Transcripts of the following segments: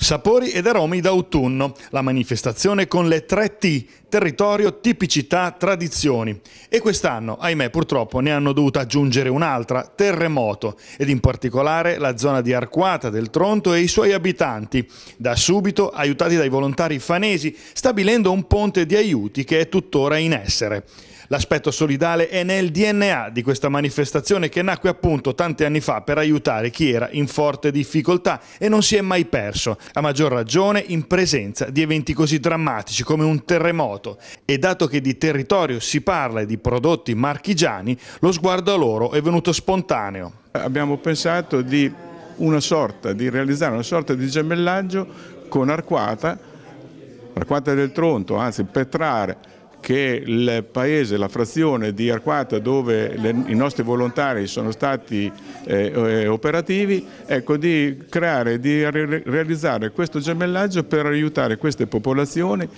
Sapori ed aromi d'autunno, la manifestazione con le 3T, territorio, tipicità, tradizioni. E quest'anno, ahimè, purtroppo ne hanno dovuta aggiungere un'altra, terremoto, ed in particolare la zona di Arquata del Tronto e i suoi abitanti, da subito aiutati dai volontari fanesi, stabilendo un ponte di aiuti che è tuttora in essere. L'aspetto solidale è nel DNA di questa manifestazione che nacque appunto tanti anni fa per aiutare chi era in forte difficoltà e non si è mai perso, a maggior ragione in presenza di eventi così drammatici come un terremoto. E dato che di territorio si parla e di prodotti marchigiani, lo sguardo a loro è venuto spontaneo. Abbiamo pensato di, sorta, di realizzare una sorta di gemellaggio con Arquata, Arquata del Tronto, anzi Petrare, che il paese, la frazione di Arquata dove le, i nostri volontari sono stati eh, eh operativi, ecco, di creare, di realizzare questo gemellaggio per aiutare queste popolazioni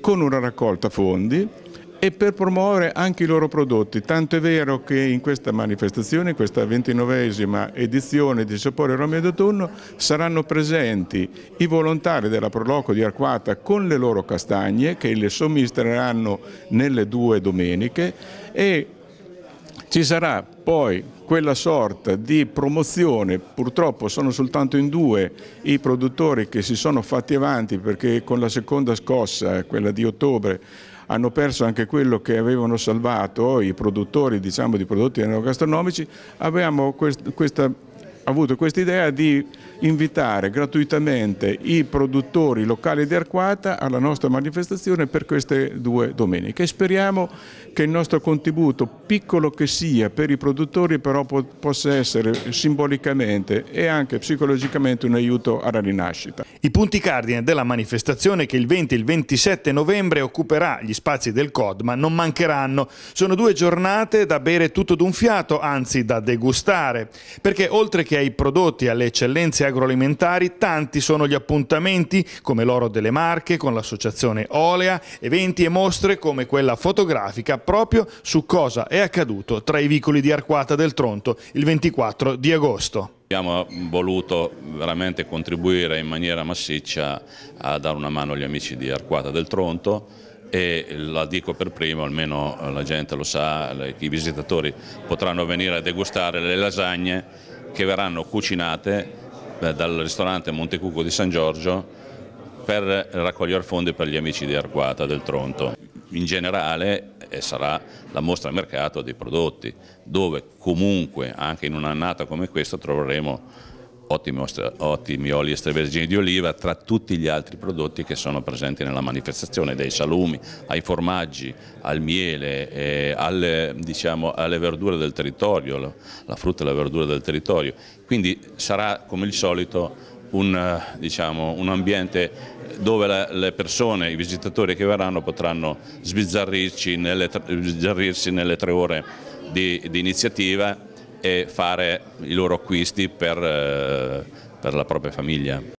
con una raccolta fondi e per promuovere anche i loro prodotti. Tanto è vero che in questa manifestazione, in questa ventinovesima edizione di Sapore Romeo d'autunno, saranno presenti i volontari della Proloco di Arquata con le loro castagne che le somministreranno nelle due domeniche e ci sarà poi quella sorta di promozione, purtroppo sono soltanto in due i produttori che si sono fatti avanti perché con la seconda scossa, quella di ottobre, hanno perso anche quello che avevano salvato i produttori diciamo, di prodotti enogastronomici, abbiamo quest questa, avuto questa idea di invitare gratuitamente i produttori locali di Arquata alla nostra manifestazione per queste due domeniche. Speriamo che il nostro contributo, piccolo che sia per i produttori, però po possa essere simbolicamente e anche psicologicamente un aiuto alla rinascita. I punti cardine della manifestazione che il 20 e il 27 novembre occuperà gli spazi del CODMA non mancheranno. Sono due giornate da bere tutto d'un fiato, anzi da degustare, perché oltre che ai prodotti e alle eccellenze agroalimentari, tanti sono gli appuntamenti come l'Oro delle Marche con l'associazione Olea, eventi e mostre come quella fotografica proprio su cosa è accaduto tra i vicoli di Arquata del Tronto il 24 di agosto. Abbiamo voluto veramente contribuire in maniera massiccia a dare una mano agli amici di Arquata del Tronto e la dico per primo, almeno la gente lo sa, i visitatori potranno venire a degustare le lasagne che verranno cucinate eh, dal ristorante Montecuco di San Giorgio per raccogliere fondi per gli amici di Arquata del Tronto in generale sarà la mostra al mercato dei prodotti, dove comunque anche in un'annata come questa troveremo ottimi, ottimi oli extravergini di oliva tra tutti gli altri prodotti che sono presenti nella manifestazione, dai salumi ai formaggi, al miele, eh, alle, diciamo, alle, verdure del territorio, la frutta e la verdura del territorio. Quindi sarà come il solito un, eh, diciamo, un ambiente dove le persone, i visitatori che verranno potranno sbizzarrirsi nelle, sbizzarrirsi nelle tre ore di, di, iniziativa e fare i loro acquisti per, eh, per la propria famiglia.